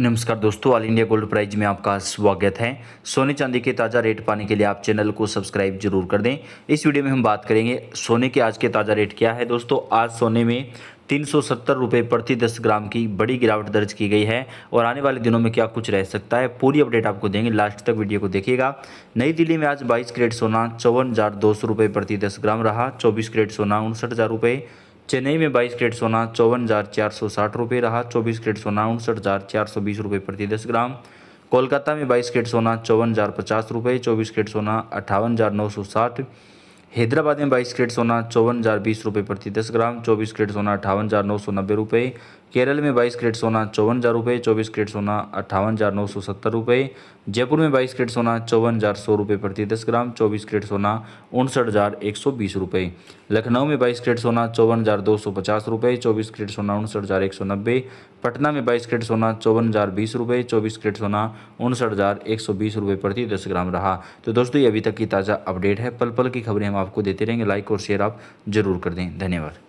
नमस्कार दोस्तों all India gold prize में आपका स्वागत है सोने चांदी के ताज़ा रेट पाने के लिए आप चैनल को सब्सक्राइब जरूर कर दें इस वीडियो में हम बात करेंगे सोने के आज के ताज़ा रेट क्या है दोस्तों आज सोने में तीन सौ सत्तर रुपये प्रति दस ग्राम की बड़ी गिरावट दर्ज की गई है और आने वाले दिनों में क्या कुछ रह सकता है पूरी अपडेट आपको देंगे लास्ट तक वीडियो को देखिएगा नई दिल्ली में आज बाईस करेट सोना चौवन हज़ार दो सौ रुपये प्रति दस ग्राम रहा चौबीस करेट सोना उनसठ हज़ार रुपये चेन्नई में बाईस कैरेट सोना चौवन हज़ार चार सौ साठ रुपये रहा चौबीस कैरेट सोना उनसठ हज़ार चार सौ बीस रुपये प्रति दस ग्राम कोलकाता में बाईस कैरेट सोना चौवन हज़ार पचास रुपये चौबीस कैरेट सोना अट्ठावन हज़ार नौ सौ साठ हैदराबाद में बाईस कैरेट सोना चौवन हज़ार बीस रुपये प्रति दस ग्राम चौबीस कैरेट सोना अठावन हज़ार नौ सौ नब्बे रुपये केरल में बाईस करेट सोना चौवन हज़ार रुपये चौबीस क्रेट सोना अट्ठावन हज़ार नौ सौ सत्तर रुपये जयपुर में बाईस क्रेट सोना चौवन हज़ार सौ रुपये प्रति दस ग्राम चौबीस क्रेट सोना उनसठ हज़ार एक सौ बीस रुपये लखनऊ में बाईस क्रेट सोना चौवन हज़ार दो सौ पचास रुपये चौबीस करेट सोना उनसठ हज़ार एक सौ नब्बे पटना में बाईस क्रेट सोना चौवन हज़ार बीस रुपये चौबीस क्रेट सोना उनसठ हज़ार एक सौ बीस रुपये प्रति दस ग्राम रहा तो दोस्तों ये अभी तक की ताज़ा अपडेट है पल पल की खबरें हम आपको देते रहेंगे लाइक और शेयर आप जरूर कर दें धन्यवाद